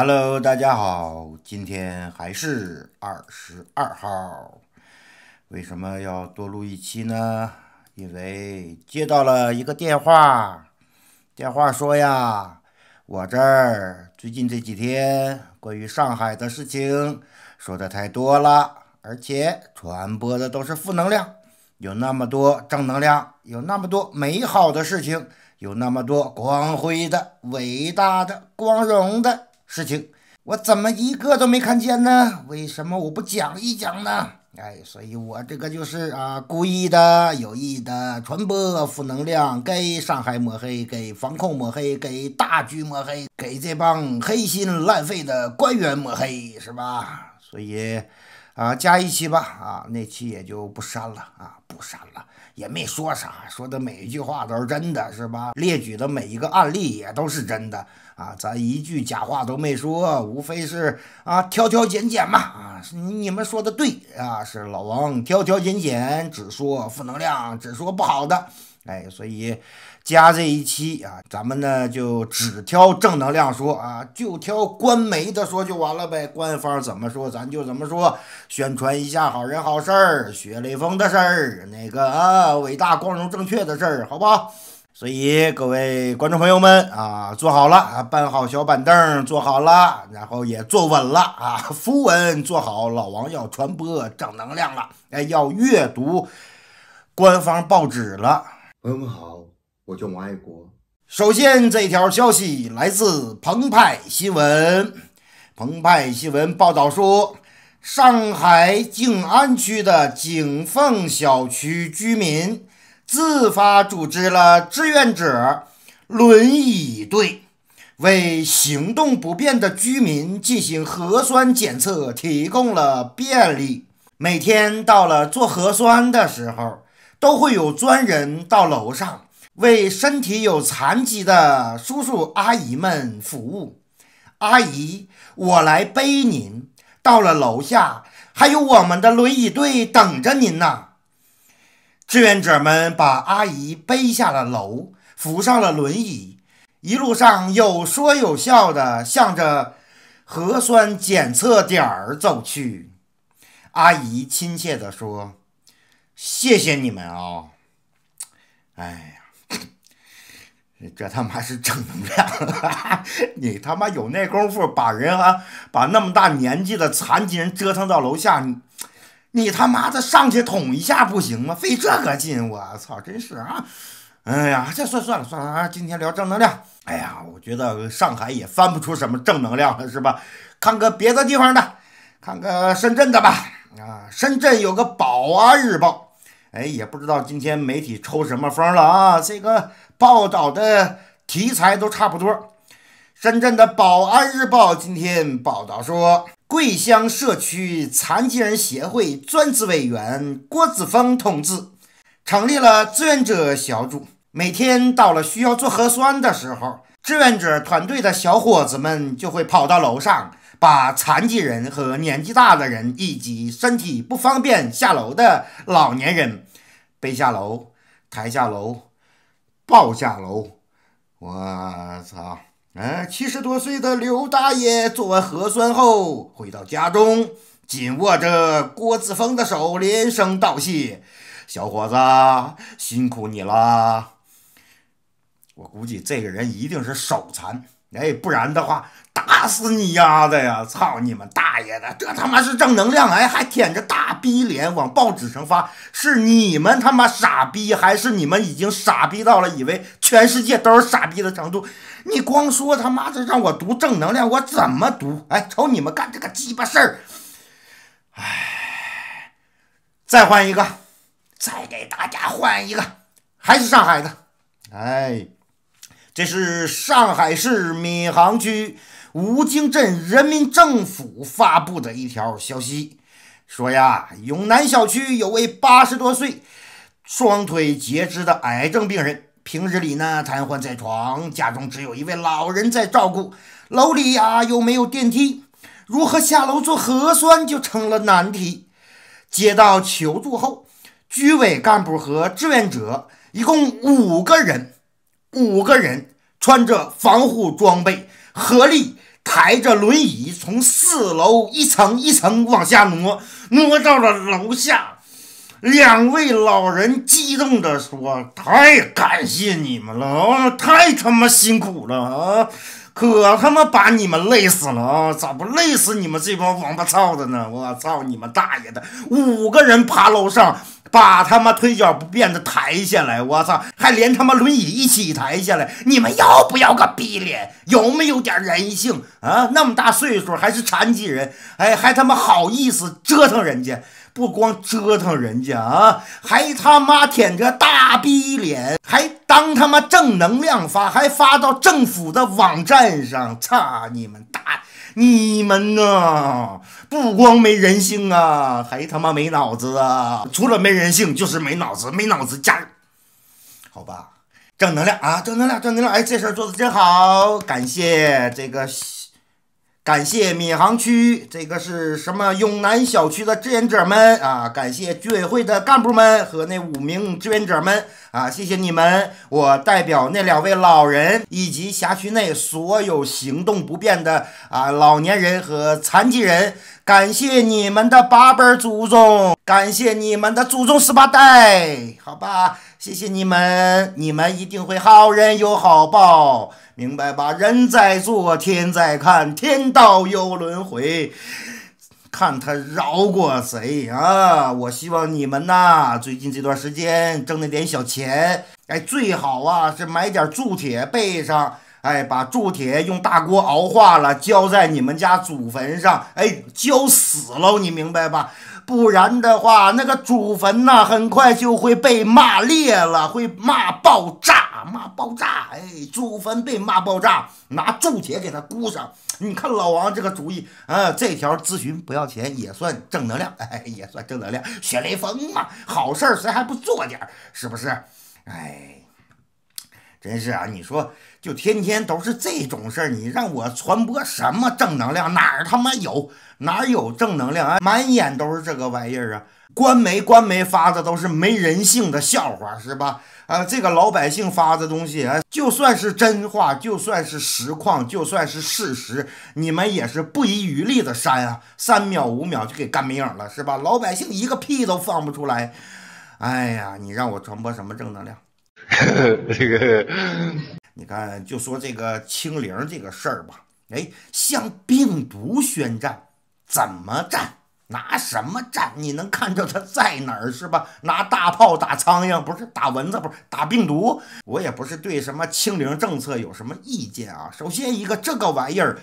Hello，大家好，今天还是二十二号。为什么要多录一期呢？因为接到了一个电话，电话说呀，我这儿最近这几天关于上海的事情说的太多了，而且传播的都是负能量。有那么多正能量，有那么多美好的事情，有那么多光辉的、伟大的、光荣的。事情，我怎么一个都没看见呢？为什么我不讲一讲呢？哎，所以我这个就是啊，故意的、有意的传播负能量，给上海抹黑，给防控抹黑，给大局抹黑，给这帮黑心烂肺的官员抹黑，是吧？所以。啊，加一期吧，啊，那期也就不删了，啊，不删了，也没说啥，说的每一句话都是真的，是吧？列举的每一个案例也都是真的，啊，咱一句假话都没说，无非是啊，挑挑拣拣嘛，啊，你们说的对，啊，是老王挑挑拣拣，只说负能量，只说不好的。哎，所以加这一期啊，咱们呢就只挑正能量说啊，就挑官媒的说就完了呗。官方怎么说，咱就怎么说，宣传一下好人好事儿，学雷锋的事儿，那个啊，伟大光荣正确的事儿，好好？所以各位观众朋友们啊，坐好了啊，搬好小板凳，坐好了，然后也坐稳了啊，扶稳，坐好。老王要传播正能量了，哎，要阅读官方报纸了。朋友们好，我叫王爱国。首先，这条消息来自澎湃新闻。澎湃新闻报道说，上海静安区的景凤小区居民自发组织了志愿者轮椅队，为行动不便的居民进行核酸检测提供了便利。每天到了做核酸的时候。都会有专人到楼上为身体有残疾的叔叔阿姨们服务。阿姨，我来背您。到了楼下，还有我们的轮椅队等着您呢。志愿者们把阿姨背下了楼，扶上了轮椅，一路上有说有笑的，向着核酸检测点儿走去。阿姨亲切地说。谢谢你们啊！哎呀，这他妈是正能量！你他妈有那功夫把人啊，把那么大年纪的残疾人折腾到楼下，你你他妈的上去捅一下不行吗？费这个劲，我操，真是啊！哎呀，这算算了算了啊！今天聊正能量。哎呀，我觉得上海也翻不出什么正能量了，是吧？看个别的地方的，看个深圳的吧。啊，深圳有个《宝安日报》。哎，也不知道今天媒体抽什么风了啊！这个报道的题材都差不多。深圳的《保安日报》今天报道说，桂香社区残疾人协会专职委员郭子峰同志成立了志愿者小组，每天到了需要做核酸的时候，志愿者团队的小伙子们就会跑到楼上。把残疾人和年纪大的人，以及身体不方便下楼的老年人背下楼、抬下楼、抱下楼。我操！哎，七十多岁的刘大爷做完核酸后回到家中，紧握着郭子峰的手，连声道谢：“小伙子，辛苦你了。”我估计这个人一定是手残，哎，不然的话。打死你丫的呀！操你们大爷的！这他妈是正能量？哎，还舔着大逼脸往报纸上发？是你们他妈傻逼，还是你们已经傻逼到了以为全世界都是傻逼的程度？你光说他妈的让我读正能量，我怎么读？哎，瞅你们干这个鸡巴事儿！哎，再换一个，再给大家换一个，还是上海的。哎，这是上海市闵行区。吴泾镇人民政府发布的一条消息说呀，永南小区有位八十多岁、双腿截肢的癌症病人，平日里呢瘫痪在床，家中只有一位老人在照顾。楼里呀又没有电梯，如何下楼做核酸就成了难题。接到求助后，居委干部和志愿者一共五个人，五个人穿着防护装备。合力抬着轮椅从四楼一层一层往下挪，挪到了楼下。两位老人激动地说：“太感谢你们了啊！太他妈辛苦了啊！可他妈把你们累死了啊！咋不累死你们这帮王八操的呢？我操你们大爷的！五个人爬楼上。”把他妈腿脚不便的抬下来，我操，还连他妈轮椅一起抬下来，你们要不要个逼脸？有没有点人性啊？那么大岁数还是残疾人，哎，还他妈好意思折腾人家？不光折腾人家啊，还他妈舔着大逼脸，还当他妈正能量发，还发到政府的网站上，操你们大你们呢？不光没人性啊，还他妈没脑子啊！除了没人性就是没脑子，没脑子加，好吧，正能量啊，正能量，正能量！哎，这事儿做的真好，感谢这个。感谢闵行区这个是什么永南小区的志愿者们啊！感谢居委会的干部们和那五名志愿者们啊！谢谢你们！我代表那两位老人以及辖区内所有行动不便的啊老年人和残疾人。感谢你们的八辈祖宗，感谢你们的祖宗十八代，好吧？谢谢你们，你们一定会好人有好报，明白吧？人在做，天在看，天道有轮回，看他饶过谁啊？我希望你们呐，最近这段时间挣那点小钱，哎，最好啊是买点铸铁背上。哎，把铸铁用大锅熬化了，浇在你们家祖坟上，哎，浇死喽，你明白吧？不然的话，那个祖坟呐，很快就会被骂裂了，会骂爆炸，骂爆炸！哎，祖坟被骂爆炸，拿铸铁给它箍上。你看老王这个主意啊，这条咨询不要钱，也算正能量，哎，也算正能量，学雷锋嘛，好事儿谁还不做点儿？是不是？哎。真是啊！你说，就天天都是这种事儿，你让我传播什么正能量？哪儿他妈有？哪有正能量啊？满眼都是这个玩意儿啊！官媒官媒发的都是没人性的笑话，是吧？啊，这个老百姓发的东西啊，就算是真话，就算是实况，就算是事实，你们也是不遗余力的删啊，三秒五秒就给干没影了，是吧？老百姓一个屁都放不出来。哎呀，你让我传播什么正能量？这个，你看，就说这个清零这个事儿吧，哎，向病毒宣战，怎么战？拿什么战？你能看着他在哪儿是吧？拿大炮打苍蝇，不是打蚊子，不是打病毒。我也不是对什么清零政策有什么意见啊。首先一个，这个玩意儿。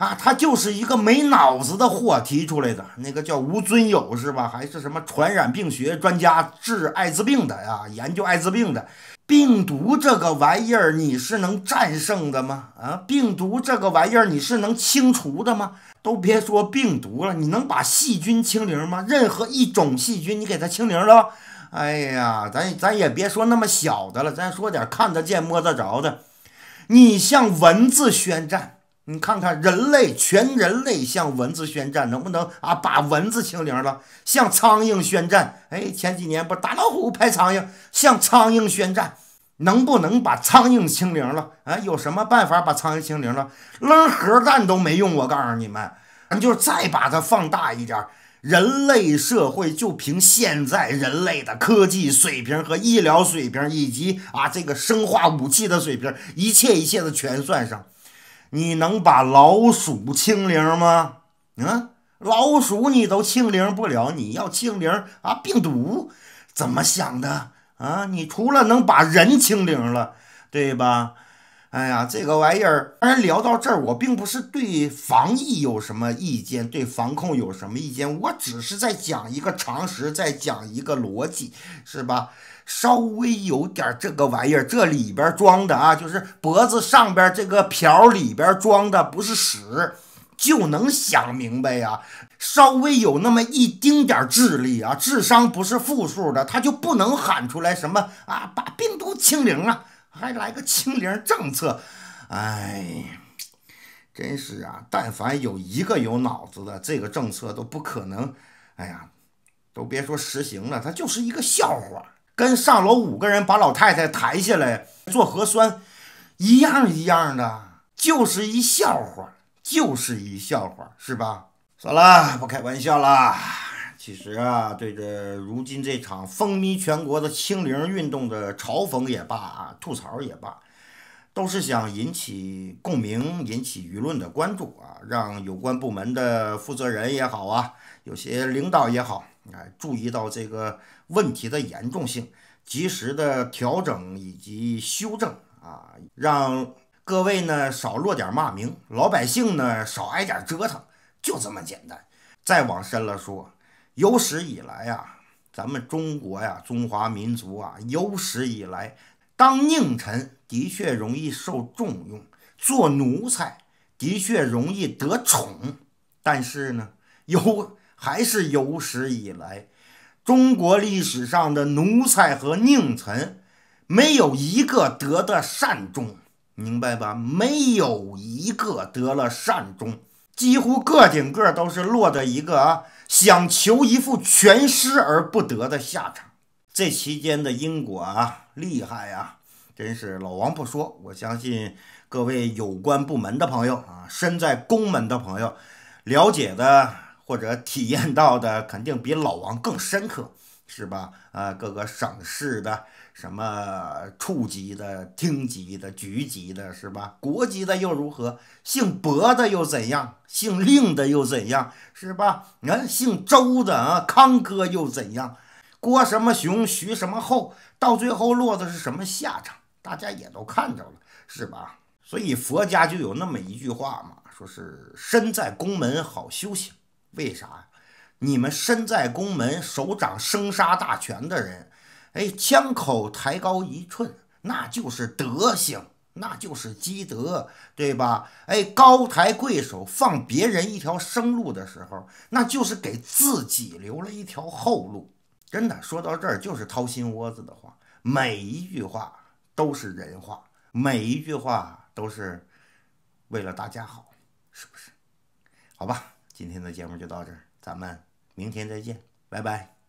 啊，他就是一个没脑子的货提出来的，那个叫吴尊友是吧？还是什么传染病学专家，治艾滋病的呀，研究艾滋病的病毒这个玩意儿，你是能战胜的吗？啊，病毒这个玩意儿，你是能清除的吗？都别说病毒了，你能把细菌清零吗？任何一种细菌，你给它清零了？哎呀，咱咱也别说那么小的了，咱说点看得见摸得着的。你向蚊子宣战。你看看，人类全人类向蚊子宣战，能不能啊把蚊子清零了？向苍蝇宣战，哎，前几年不打老虎拍苍蝇，向苍蝇宣战，能不能把苍蝇清零了？啊，有什么办法把苍蝇清零了？扔核弹都没用，我告诉你们，咱就再把它放大一点，人类社会就凭现在人类的科技水平和医疗水平，以及啊这个生化武器的水平，一切一切的全算上。你能把老鼠清零吗？啊，老鼠你都清零不了，你要清零啊？病毒怎么想的啊？你除了能把人清零了，对吧？哎呀，这个玩意儿，当然聊到这儿，我并不是对防疫有什么意见，对防控有什么意见，我只是在讲一个常识，在讲一个逻辑，是吧？稍微有点这个玩意儿，这里边装的啊，就是脖子上边这个瓢里边装的不是屎，就能想明白呀。稍微有那么一丁点智力啊，智商不是负数的，他就不能喊出来什么啊，把病毒清零啊。还来个清零政策，哎，真是啊！但凡有一个有脑子的，这个政策都不可能。哎呀，都别说实行了，它就是一个笑话，跟上楼五个人把老太太抬下来做核酸一样一样的，就是一笑话，就是一笑话，是吧？算了，不开玩笑了。其实啊，对着如今这场风靡全国的清零运动的嘲讽也罢啊，吐槽也罢，都是想引起共鸣，引起舆论的关注啊，让有关部门的负责人也好啊，有些领导也好啊，注意到这个问题的严重性，及时的调整以及修正啊，让各位呢少落点骂名，老百姓呢少挨点折腾，就这么简单。再往深了说。有史以来啊，咱们中国呀，中华民族啊，有史以来当佞臣的确容易受重用，做奴才的确容易得宠。但是呢，有还是有史以来中国历史上的奴才和佞臣，没有一个得的善终，明白吧？没有一个得了善终，几乎个顶个都是落得一个啊。想求一副全尸而不得的下场，这期间的因果啊，厉害啊！真是老王不说，我相信各位有关部门的朋友啊，身在宫门的朋友，了解的或者体验到的，肯定比老王更深刻，是吧？啊，各个省市的。什么处级的、厅级的、局级的，是吧？国级的又如何？姓薄的又怎样？姓令的又怎样，是吧？你看姓周的啊，康哥又怎样？郭什么雄、徐什么厚，到最后落的是什么下场？大家也都看着了，是吧？所以佛家就有那么一句话嘛，说是身在宫门好修行，为啥呀？你们身在宫门，手掌生杀大权的人。哎，枪口抬高一寸，那就是德行，那就是积德，对吧？哎，高抬贵手，放别人一条生路的时候，那就是给自己留了一条后路。真的，说到这儿就是掏心窝子的话，每一句话都是人话，每一句话都是为了大家好，是不是？好吧，今天的节目就到这儿，咱们明天再见，拜拜。